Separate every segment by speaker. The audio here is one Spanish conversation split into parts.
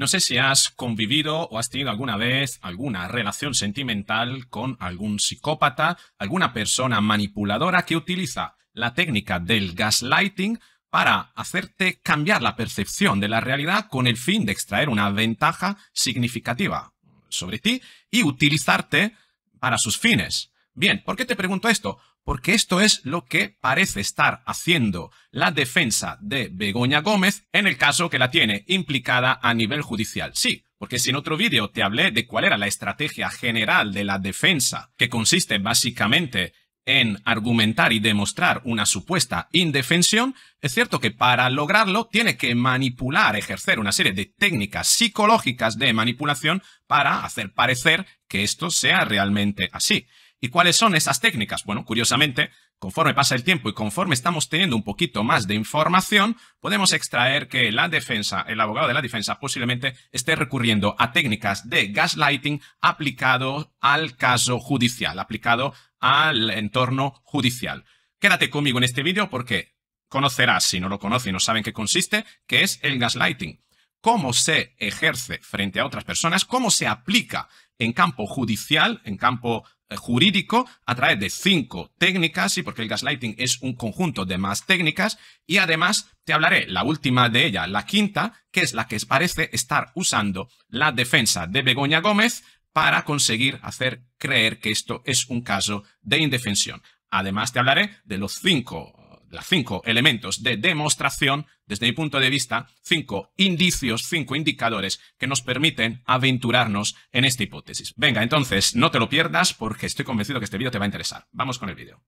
Speaker 1: No sé si has convivido o has tenido alguna vez alguna relación sentimental con algún psicópata, alguna persona manipuladora que utiliza la técnica del gaslighting para hacerte cambiar la percepción de la realidad con el fin de extraer una ventaja significativa sobre ti y utilizarte para sus fines. Bien, ¿por qué te pregunto esto? porque esto es lo que parece estar haciendo la defensa de Begoña Gómez en el caso que la tiene implicada a nivel judicial. Sí, porque si en otro vídeo te hablé de cuál era la estrategia general de la defensa, que consiste básicamente en argumentar y demostrar una supuesta indefensión, es cierto que para lograrlo tiene que manipular, ejercer una serie de técnicas psicológicas de manipulación para hacer parecer que esto sea realmente así. ¿Y cuáles son esas técnicas? Bueno, curiosamente, conforme pasa el tiempo y conforme estamos teniendo un poquito más de información, podemos extraer que la defensa, el abogado de la defensa posiblemente esté recurriendo a técnicas de gaslighting aplicado al caso judicial, aplicado al entorno judicial. Quédate conmigo en este vídeo porque conocerás, si no lo conoces y no saben qué consiste, que es el gaslighting cómo se ejerce frente a otras personas, cómo se aplica en campo judicial, en campo eh, jurídico a través de cinco técnicas, y porque el gaslighting es un conjunto de más técnicas, y además te hablaré la última de ellas, la quinta, que es la que parece estar usando la defensa de Begoña Gómez para conseguir hacer creer que esto es un caso de indefensión. Además te hablaré de los cinco las cinco elementos de demostración, desde mi punto de vista, cinco indicios, cinco indicadores que nos permiten aventurarnos en esta hipótesis. Venga, entonces, no te lo pierdas porque estoy convencido que este vídeo te va a interesar. Vamos con el vídeo.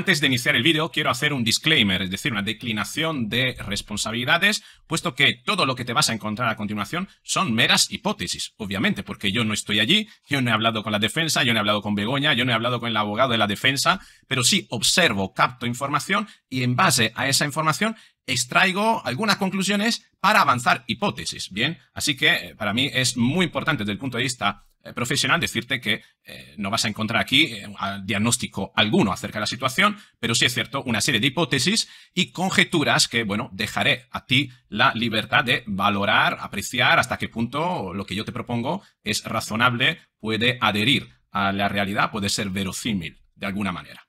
Speaker 1: Antes de iniciar el vídeo, quiero hacer un disclaimer, es decir, una declinación de responsabilidades, puesto que todo lo que te vas a encontrar a continuación son meras hipótesis, obviamente, porque yo no estoy allí, yo no he hablado con la defensa, yo no he hablado con Begoña, yo no he hablado con el abogado de la defensa, pero sí observo, capto información y en base a esa información extraigo algunas conclusiones para avanzar hipótesis, ¿bien? Así que eh, para mí es muy importante desde el punto de vista eh, profesional decirte que eh, no vas a encontrar aquí eh, un diagnóstico alguno acerca de la situación, pero sí es cierto una serie de hipótesis y conjeturas que, bueno, dejaré a ti la libertad de valorar, apreciar hasta qué punto lo que yo te propongo es razonable, puede adherir a la realidad, puede ser verosímil de alguna manera.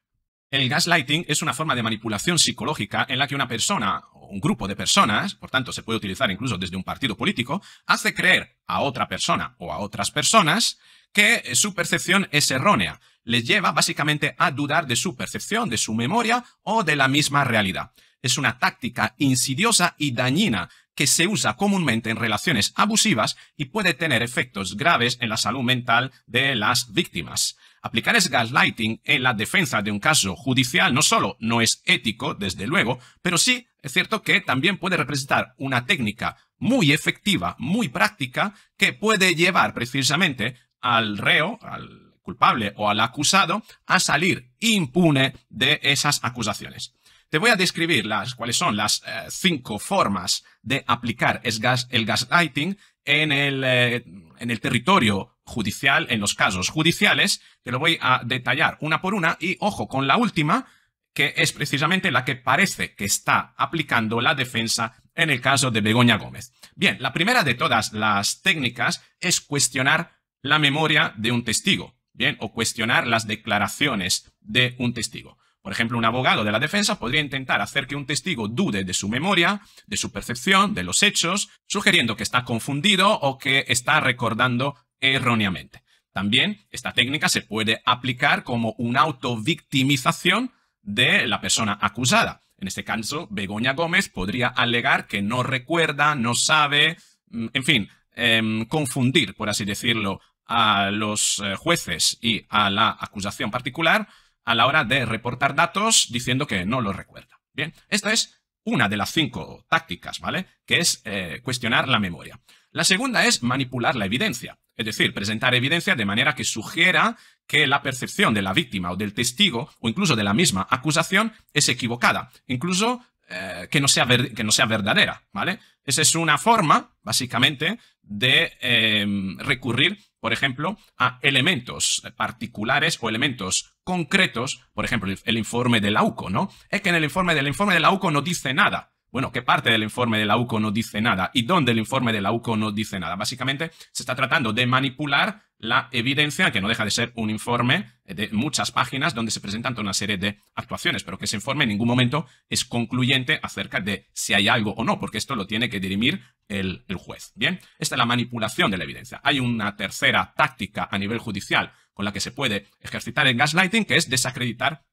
Speaker 1: El gaslighting es una forma de manipulación psicológica en la que una persona un grupo de personas, por tanto se puede utilizar incluso desde un partido político, hace creer a otra persona o a otras personas que eh, su percepción es errónea. Les lleva básicamente a dudar de su percepción, de su memoria o de la misma realidad. Es una táctica insidiosa y dañina que se usa comúnmente en relaciones abusivas y puede tener efectos graves en la salud mental de las víctimas. Aplicar es gaslighting en la defensa de un caso judicial no solo no es ético, desde luego, pero sí es cierto que también puede representar una técnica muy efectiva, muy práctica, que puede llevar precisamente al reo, al culpable o al acusado a salir impune de esas acusaciones. Te voy a describir las, cuáles son las eh, cinco formas de aplicar el, gaslighting en el, eh, en el territorio judicial, en los casos judiciales. Te lo voy a detallar una por una y, ojo, con la última, que es precisamente la que parece que está aplicando la defensa en el caso de Begoña Gómez. Bien, la primera de todas las técnicas es cuestionar la memoria de un testigo, bien, o cuestionar las declaraciones de un testigo. Por ejemplo, un abogado de la defensa podría intentar hacer que un testigo dude de su memoria, de su percepción, de los hechos, sugiriendo que está confundido o que está recordando erróneamente. También esta técnica se puede aplicar como una autovictimización de la persona acusada. En este caso, Begoña Gómez podría alegar que no recuerda, no sabe, mm, en fin, em, confundir, por así decirlo, a los eh, jueces y a la acusación particular a la hora de reportar datos diciendo que no lo recuerda. Bien, esto es una de las cinco tácticas, ¿vale? Que es eh, cuestionar la memoria. La segunda es manipular la evidencia, es decir, presentar evidencia de manera que sugiera que la percepción de la víctima o del testigo o incluso de la misma acusación es equivocada, incluso eh, que, no sea que, no sea verdadera, ¿vale? Esa es una forma, básicamente, de eh, recurrir, por ejemplo, a elementos particulares o elementos concretos, por ejemplo, el informe del AUCO, ¿no? Es que en el informe del informe del AUCO no dice nada. Bueno, ¿qué parte del informe de la UCO no dice nada? ¿Y dónde el informe de la UCO no dice nada? Básicamente se está tratando de manipular la evidencia, que no deja de ser un informe de muchas páginas donde se presentan toda una serie de actuaciones, pero que ese informe en ningún momento es concluyente acerca de si hay algo o no, porque esto lo tiene que dirimir el, el juez. Bien, esta es la manipulación de la evidencia. Hay una tercera táctica a nivel judicial con la que se puede ejercitar el gaslighting, que es desacreditar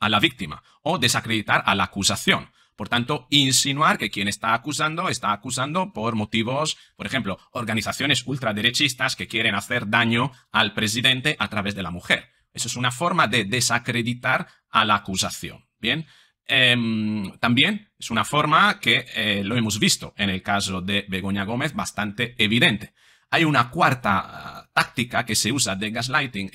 Speaker 1: a la víctima o desacreditar a la acusación. Por tanto, insinuar que quien está acusando está acusando por motivos, por ejemplo, organizaciones ultraderechistas que quieren hacer daño al presidente a través de la mujer. Eso es una forma de desacreditar a la acusación. Bien, em, también es una forma que eh, lo hemos visto en el caso de Begoña Gómez bastante evidente. Hay una cuarta ah, táctica que se usa de gaslighting eh,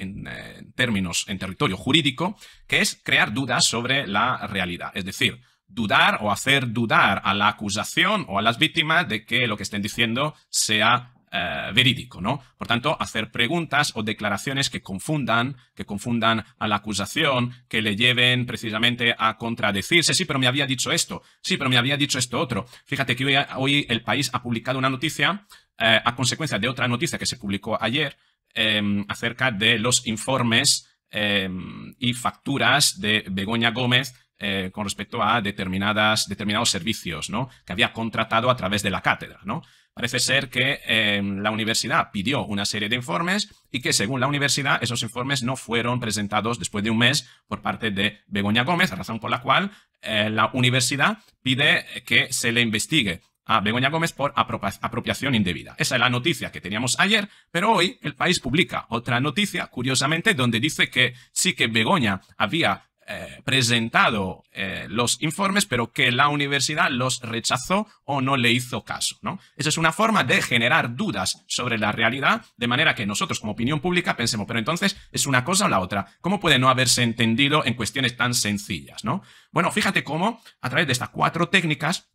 Speaker 1: en, términos, en territorio jurídico, que es crear dudas sobre la realidad. Es decir, dudar o hacer dudar a la acusación o a las víctimas de que lo que estén diciendo sea eh, verídico, ¿no? Por tanto, hacer preguntas o declaraciones que confundan, que confundan a la acusación, que le lleven precisamente a contradecirse. Sí, pero me había dicho esto. Sí, pero me había dicho esto otro. Fíjate que hoy el país ha publicado una noticia eh, a consecuencia de otra noticia que se publicó ayer em, acerca de los informes em, y facturas de Begoña Gómez eh, con respecto a determinadas, determinados servicios ¿no? que había contratado a través de la cátedra. ¿no? Parece ser que em, la universidad pidió una serie de informes y que según la universidad esos informes no fueron presentados después de un mes por parte de Begoña Gómez, razón por la cual eh, la universidad pide que se le investigue a Begoña Gómez por apropiación indebida. Esa es la noticia que teníamos ayer, pero hoy el país publica otra noticia, curiosamente, donde dice que sí que Begoña había eh, presentado eh, los informes, pero que la universidad los rechazó o no le hizo caso. ¿no? Esa es una forma de generar dudas sobre la realidad, de manera que nosotros como opinión pública pensemos, pero entonces es una cosa o la otra. ¿Cómo puede no haberse entendido en cuestiones tan sencillas? ¿no? Bueno, fíjate cómo a través de estas cuatro técnicas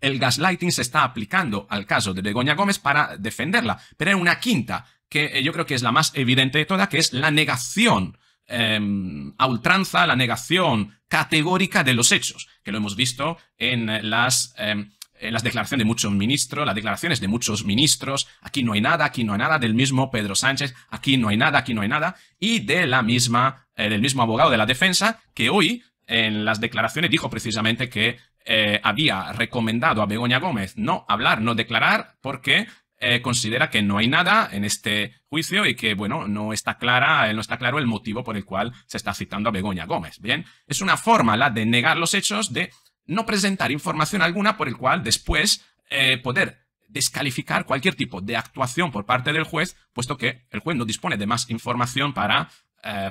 Speaker 1: el gaslighting se está aplicando al caso de Begoña Gómez para defenderla. Pero hay una quinta, que eh, yo creo que es la más evidente de todas, que es la negación em, a ultranza, la negación categórica de los hechos, que lo hemos visto em, en las... declaraciones de muchos ministros, las declaraciones de muchos ministros, aquí no hay nada, aquí no hay nada, del mismo Pedro Sánchez, aquí no hay nada, aquí no hay nada, y de la misma, eh, del mismo abogado de la defensa, que hoy en las declaraciones dijo precisamente que eh, había recomendado a Begoña Gómez no hablar, no declarar, porque eh, considera que no hay nada en este juicio y que, bueno, no está, clara, eh, no está claro el motivo por el cual se está citando a Begoña Gómez. Bien, es una forma la de negar los hechos, de no presentar información alguna por el cual después poder descalificar cualquier tipo de actuación por parte del juez, puesto que el juez no dispone de más información para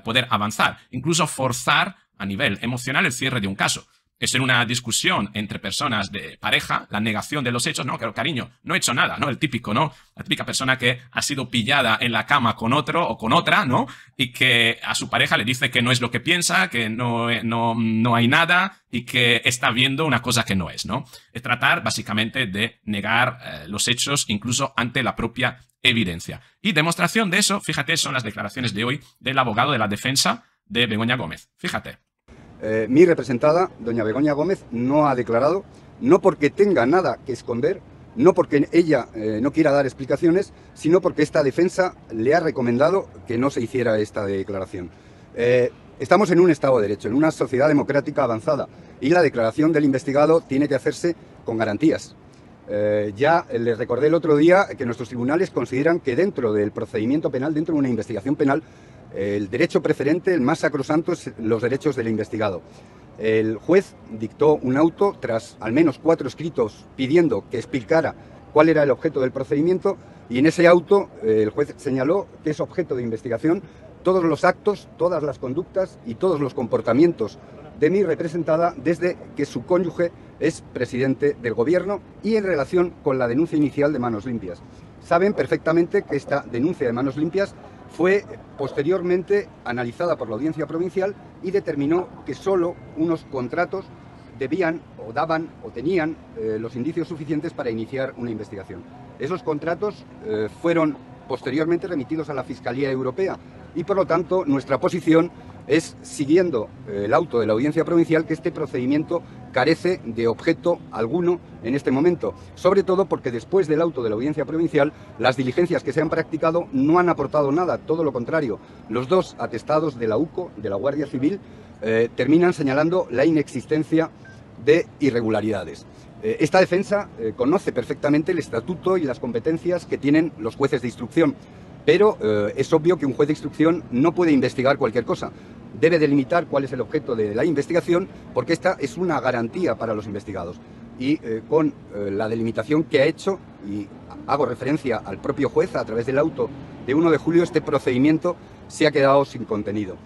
Speaker 1: poder avanzar, incluso forzar a nivel emocional el cierre de un caso es en una discusión entre personas de pareja, la negación de los hechos, no, cariño, no he hecho nada, ¿no? El típico, ¿no? La típica persona que ha sido pillada en la cama con otro o con otra, ¿no? Y que a su pareja le dice que no es lo que piensa, que no, no, no hay nada y que está viendo una cosa que no es, ¿no? Es tratar básicamente de negar eh, los hechos incluso ante la propia evidencia. Y demostración de eso, fíjate, son las declaraciones de hoy del abogado de la defensa de Begoña Gómez. Fíjate.
Speaker 2: Eh, mi representada, doña Begoña Gómez, no ha declarado, no porque tenga nada que esconder, no porque ella eh, no quiera dar explicaciones, sino porque esta defensa le ha recomendado que no se hiciera esta declaración. Eh, estamos en un Estado de Derecho, en una sociedad democrática avanzada, y la declaración del investigado tiene que hacerse con garantías. ya les recordé el otro día que nuestros tribunales consideran que dentro del procedimiento penal, dentro de una investigación penal, el derecho preferente, el más sacrosanto, es los derechos del investigado. El juez dictó un auto tras al menos cuatro escritos pidiendo que explicara cuál era el objeto del procedimiento y en ese auto el juez señaló que es objeto de investigación todos los actos, todas las conductas y todos los comportamientos de mi representada desde que su cónyuge es presidente del gobierno y en relación con la denuncia inicial de manos limpias. Saben perfectamente que esta denuncia de manos limpias fue posteriormente analizada por la Audiencia Provincial y determinó que solo unos contratos debían o daban o tenían eh, los indicios suficientes para iniciar una investigación. Esos contratos eh, fueron posteriormente remitidos a la Fiscalía Europea y por lo tanto nuestra posición es, siguiendo eh, el auto de la Audiencia Provincial, que este procedimiento carece de objeto alguno en este momento, sobre todo porque después del auto de la audiencia provincial, las diligencias que se han practicado no han aportado nada, todo lo contrario. Los dos atestados de la UCO, de la Guardia Civil, eh, terminan señalando la inexistencia de irregularidades. Eh, esta defensa eh, conoce perfectamente el estatuto y las competencias que tienen los jueces de instrucción, pero es obvio que un juez de instrucción no puede investigar cualquier cosa debe delimitar cuál es el objeto de la investigación, porque esta es una garantía para los investigados. Y eh, con eh, la delimitación que ha hecho, y hago referencia al propio juez a través del auto de 1 de julio, este procedimiento se ha quedado sin contenido.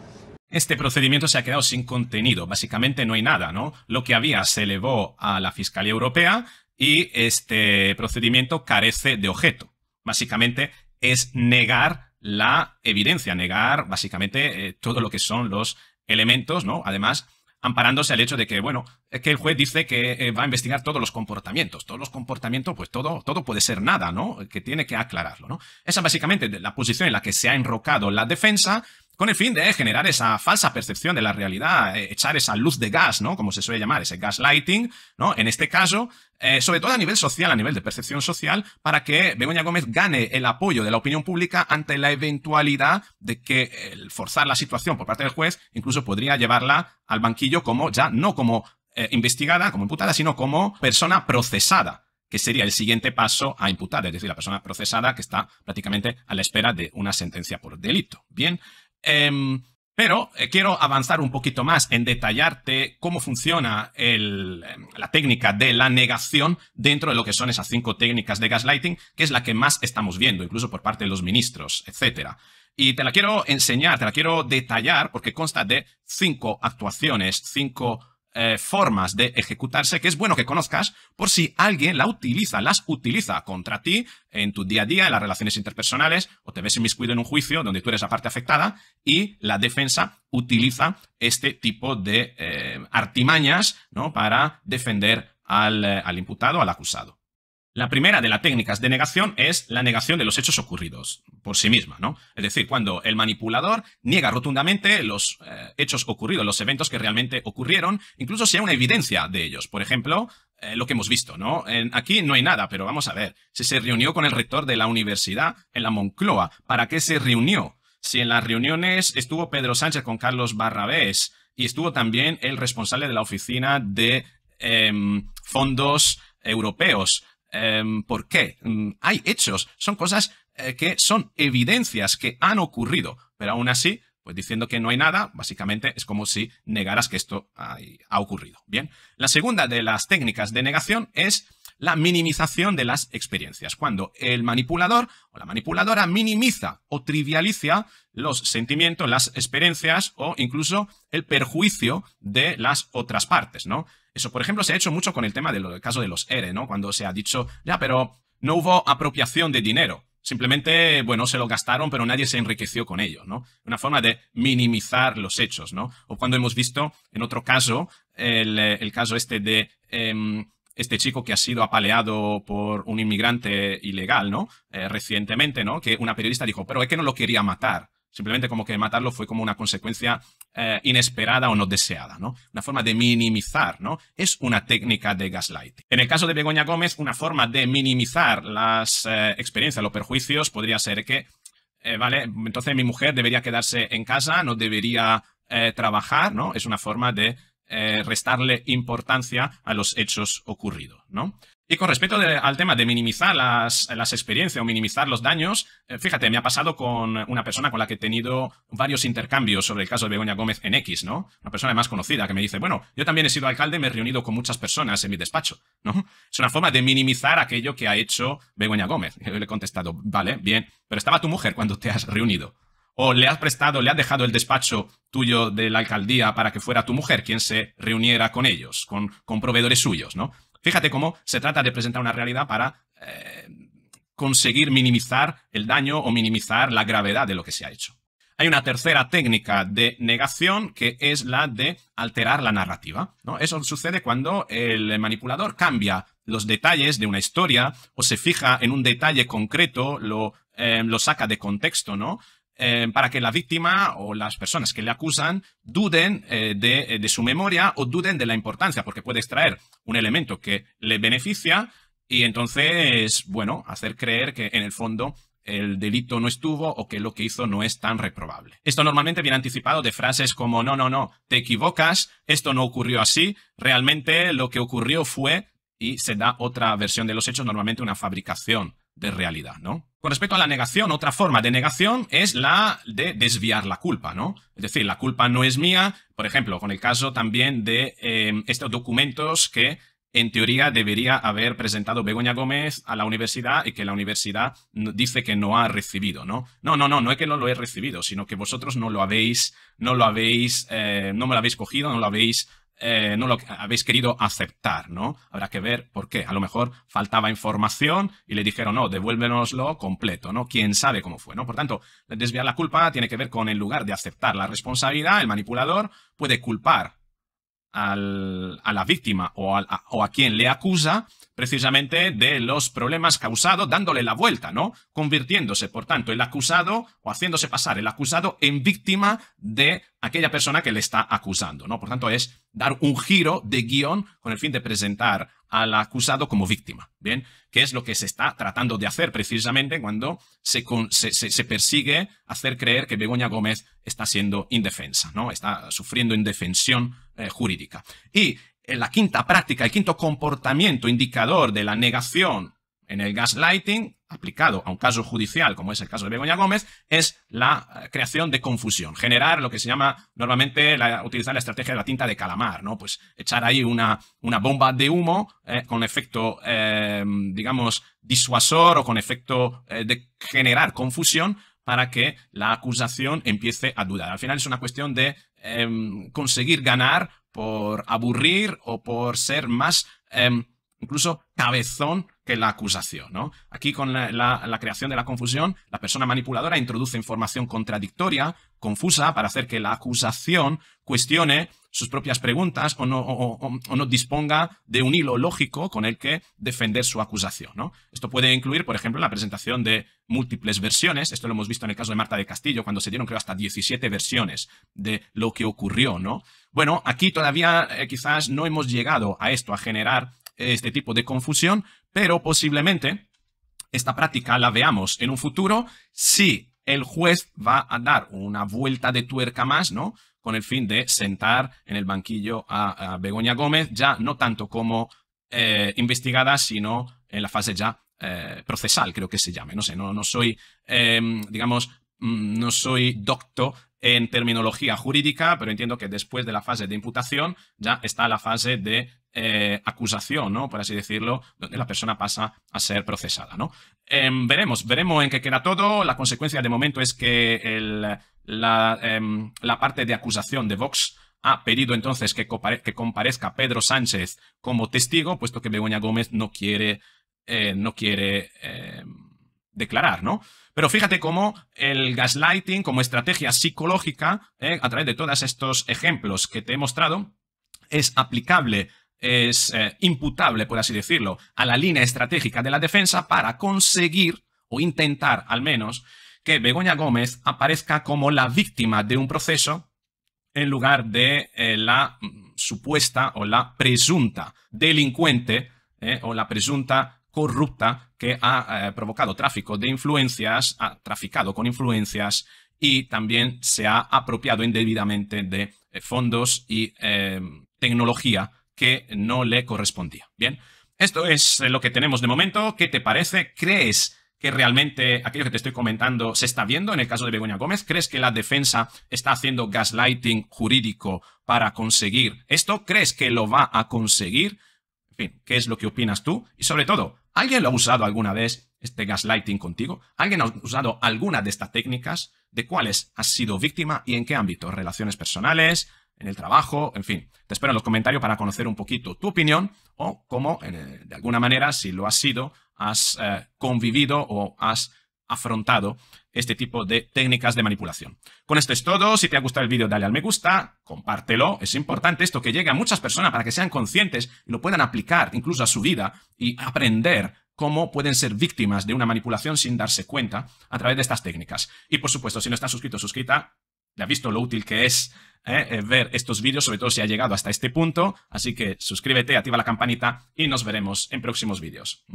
Speaker 1: Este procedimiento se ha quedado sin contenido, básicamente no hay nada, ¿no? Lo que había se elevó a la Fiscalía Europea y este procedimiento carece de objeto. Básicamente es negar la evidencia, negar básicamente eh, todo lo que son los elementos, ¿no? Además, amparándose al hecho de que, bueno, que el juez dice que eh, va a investigar todos los comportamientos. Todos los comportamientos, pues todo, todo puede ser nada, ¿no? Que tiene que aclararlo, ¿no? Esa básicamente la posición en la que se ha enrocado la defensa con el fin de generar esa falsa percepción de la realidad, eh, echar esa luz de gas, ¿no? Como se suele llamar, ese gaslighting, ¿no? En este caso, eh, sobre todo a nivel social, a nivel de percepción social, para que Begoña Gómez gane el apoyo de la opinión pública ante la eventualidad de que el forzar la situación por parte del juez incluso podría llevarla al banquillo como ya no como eh, investigada, como imputada, sino como persona procesada que sería el siguiente paso a imputar, es decir, la persona procesada que está prácticamente a la espera de una sentencia por delito. Bien, Em, pero eh, quiero avanzar un poquito más en detallarte cómo funciona em, la técnica de la negación dentro de lo que son esas cinco técnicas de gaslighting, que es la que más estamos viendo, incluso por parte de los ministros, etc. Y te la quiero enseñar, te la quiero detallar, porque consta de cinco actuaciones, cinco eh, formas de ejecutarse que es bueno que conozcas por si alguien la utiliza, las utiliza contra ti en tu día a día, en las relaciones interpersonales, o te ves inmiscuido en un juicio donde tú eres la parte afectada y la defensa utiliza este tipo de eh, artimañas ¿no? para defender al, eh, al imputado, al acusado. La primera de las técnicas de negación es la negación de los hechos ocurridos por sí misma, ¿no? Es decir, cuando el manipulador niega rotundamente los eh, hechos ocurridos, los eventos que realmente ocurrieron, incluso si hay una evidencia de ellos. Por ejemplo, eh, lo que hemos visto, ¿no? aquí no hay nada, pero vamos a ver. Si se reunió con el rector de la universidad en la Moncloa, ¿para qué se reunió? Si en las reuniones estuvo Pedro Sánchez con Carlos Barrabés y estuvo también el responsable de la oficina de em, fondos europeos Em, ¿Por qué? Mm, hay hechos, son cosas eh, que son evidencias que han ocurrido, pero aún así, pues diciendo que no hay nada, básicamente es como si negaras que esto ha ocurrido. Bien, la segunda de las técnicas de negación es la minimización de las experiencias, cuando el manipulador o la manipuladora minimiza o trivializa los sentimientos, las experiencias o incluso el perjuicio de las otras partes, ¿no? Eso, por ejemplo, se ha hecho mucho con el tema del caso de los ERE, ¿no? Cuando se ha dicho, ya, pero no hubo apropiación de dinero. Simplemente, bueno, se lo gastaron, pero nadie se enriqueció con ello, ¿no? Una forma de minimizar los hechos, ¿no? O cuando hemos visto, en otro caso, el, caso este de em, este chico que ha sido apaleado por un inmigrante ilegal, ¿no? Eh, recientemente, ¿no? Que una periodista dijo, pero es que no lo quería matar. Simplemente como que matarlo fue como una consecuencia eh, inesperada o no deseada, ¿no? Una forma de minimizar, ¿no? Es una técnica de gaslighting. En el caso de Begoña Gómez, una forma de minimizar las eh, experiencias, los perjuicios, podría ser que, eh, ¿vale? Entonces mi mujer debería quedarse en casa, no debería trabajar, ¿no? Es una forma de restarle importancia a los hechos ocurridos, ¿no? Y con respecto al tema de minimizar las, experiencias o minimizar los daños, eh, fíjate, me ha pasado con una persona con la que he tenido varios intercambios sobre el caso de Begoña Gómez en X, ¿no? Una persona más conocida que me dice, bueno, yo también he sido alcalde, me he reunido con muchas personas en mi despacho, ¿no? Es una forma de minimizar aquello que ha hecho Begoña Gómez. Yo le he contestado, vale, bien, pero estaba tu mujer cuando te has reunido o le has prestado, le has dejado el despacho tuyo de la alcaldía para que fuera tu mujer quien se reuniera con ellos, con, con proveedores suyos, ¿no? Fíjate cómo se trata de presentar una realidad para eh, conseguir minimizar el daño o minimizar la gravedad de lo que se ha hecho. Hay una tercera técnica de negación que es la de alterar la narrativa. Eso sucede cuando el manipulador cambia los detalles de una historia o se fija en un detalle concreto, lo, eh, lo saca de contexto, ¿no? Eh, para que la víctima o las personas que le acusan duden eh, de, eh, de, su memoria o duden de la importancia, porque puede extraer un elemento que le beneficia y entonces, bueno, hacer creer que en el fondo el delito no estuvo o que lo que hizo no es tan reprobable. Esto normalmente viene anticipado de frases como no, no, no, te equivocas, esto no ocurrió así, realmente lo que ocurrió fue y se da otra versión de los hechos, normalmente una fabricación de realidad, ¿no? Con respecto a la negación, otra forma de negación es la de desviar la culpa, ¿no? Es decir, la culpa no es mía, por ejemplo, con el caso también de em, estos documentos que en teoría debería haber presentado Begoña Gómez a la universidad y que la universidad dice que no ha recibido, ¿no? No, no, no, no es que no lo he recibido, sino que vosotros no lo habéis, no lo habéis, eh, no me lo habéis cogido, no lo habéis eh, no lo habéis querido aceptar, ¿no? Habrá que ver por qué. A lo mejor faltaba información y le dijeron, no, devuélvenoslo completo, ¿no? Quién sabe cómo fue, ¿no? Por tanto, desviar la culpa tiene que ver con, en lugar de aceptar la responsabilidad, el manipulador puede culpar al, a la víctima o o a quien le acusa precisamente de los problemas causados dándole la vuelta, ¿no? Convirtiéndose, por tanto, el acusado o haciéndose pasar el acusado en víctima de aquella persona que le está acusando, ¿no? Por tanto, es dar un giro de guión con el fin de presentar al acusado como víctima, ¿bien? Que es lo que se está tratando de hacer precisamente cuando se, persigue hacer creer que Begoña Gómez está siendo indefensa, ¿no? Está sufriendo indefensión eh, jurídica. Y la quinta práctica, el quinto comportamiento indicador de la negación en el gaslighting, aplicado a un caso judicial, como es el caso de Begoña Gómez, es la eh, creación de confusión, generar lo que se llama normalmente utilizar la estrategia de la tinta de calamar, ¿no? Pues echar ahí una, una bomba de humo eh, con efecto, eh, digamos, disuasor o con efecto de generar confusión para que la acusación empiece a dudar. Al final es una cuestión de em, conseguir ganar por aburrir o por ser más em, incluso cabezón que la acusación. ¿no? Aquí con la, creación de la confusión, la persona manipuladora introduce información contradictoria, confusa, para hacer que la acusación cuestione sus propias preguntas o no, disponga de un hilo lógico con el que defender su acusación. ¿no? Esto puede incluir, por ejemplo, la presentación de múltiples versiones. Esto lo hemos visto en el caso de Marta de Castillo, cuando se dieron, creo, hasta 17 versiones de lo que ocurrió. ¿no? Bueno, aquí todavía eh, quizás no hemos llegado a esto, a generar este tipo de confusión, pero posiblemente esta práctica la veamos en un futuro si el juez va a dar una vuelta de tuerca más, ¿no? con el fin de sentar en el banquillo a, Begoña Gómez, ya no tanto como eh, investigada, sino en la fase ya eh, procesal, creo que se llame. No sé, no, no soy, em, digamos, mm, no soy docto en terminología jurídica, pero entiendo que después de la fase de imputación ya está la fase de eh, acusación, ¿no? Por así decirlo, donde la persona pasa a ser procesada, ¿no? Em, veremos, veremos en qué queda todo. La consecuencia de momento es que em, la, parte de acusación de Vox ha pedido entonces que, que, comparezca Pedro Sánchez como testigo, puesto que Begoña Gómez no quiere, eh, no quiere em, declarar, ¿no? Pero fíjate cómo el gaslighting como estrategia psicológica, eh, a través de todos estos ejemplos que te he mostrado, es aplicable es eh, imputable, por así decirlo, a la línea estratégica de la defensa para conseguir, o intentar al menos, que Begoña Gómez aparezca como la víctima de un proceso en lugar de eh, la mm, supuesta o la presunta delincuente o la presunta corrupta que ha eh, provocado tráfico de influencias, ha traficado con influencias y también se ha apropiado indebidamente de eh, fondos y em, tecnología que no le correspondía. Bien, esto es lo que tenemos de momento. ¿Qué te parece? ¿Crees que realmente aquello que te estoy comentando se está viendo en el caso de Begoña Gómez? ¿Crees que la defensa está haciendo gaslighting jurídico para conseguir esto? ¿Crees que lo va a conseguir? En fin, ¿qué es lo que opinas tú? Y sobre todo, ¿Alguien lo ha usado alguna vez, este gaslighting contigo? ¿Alguien ha usado alguna de estas técnicas? ¿De cuáles has sido víctima y en qué ámbito? ¿Relaciones personales? ¿En el trabajo? En fin, te espero en los comentarios para conocer un poquito tu opinión o cómo, eh, de alguna manera, si lo has sido, has eh, convivido o has afrontado este tipo de técnicas de manipulación. Con esto es todo. Si te ha gustado el vídeo, dale al me gusta, compártelo. Es importante esto que llegue a muchas personas para que sean conscientes y lo puedan aplicar incluso a su vida y aprender cómo pueden ser víctimas de una manipulación sin darse cuenta a través de estas técnicas. Y por supuesto, si no estás suscrito o suscrita, ya has visto lo útil que es eh, eh, ver estos vídeos, sobre todo si ha llegado hasta este punto. Así que suscríbete, activa la campanita y nos veremos en próximos vídeos.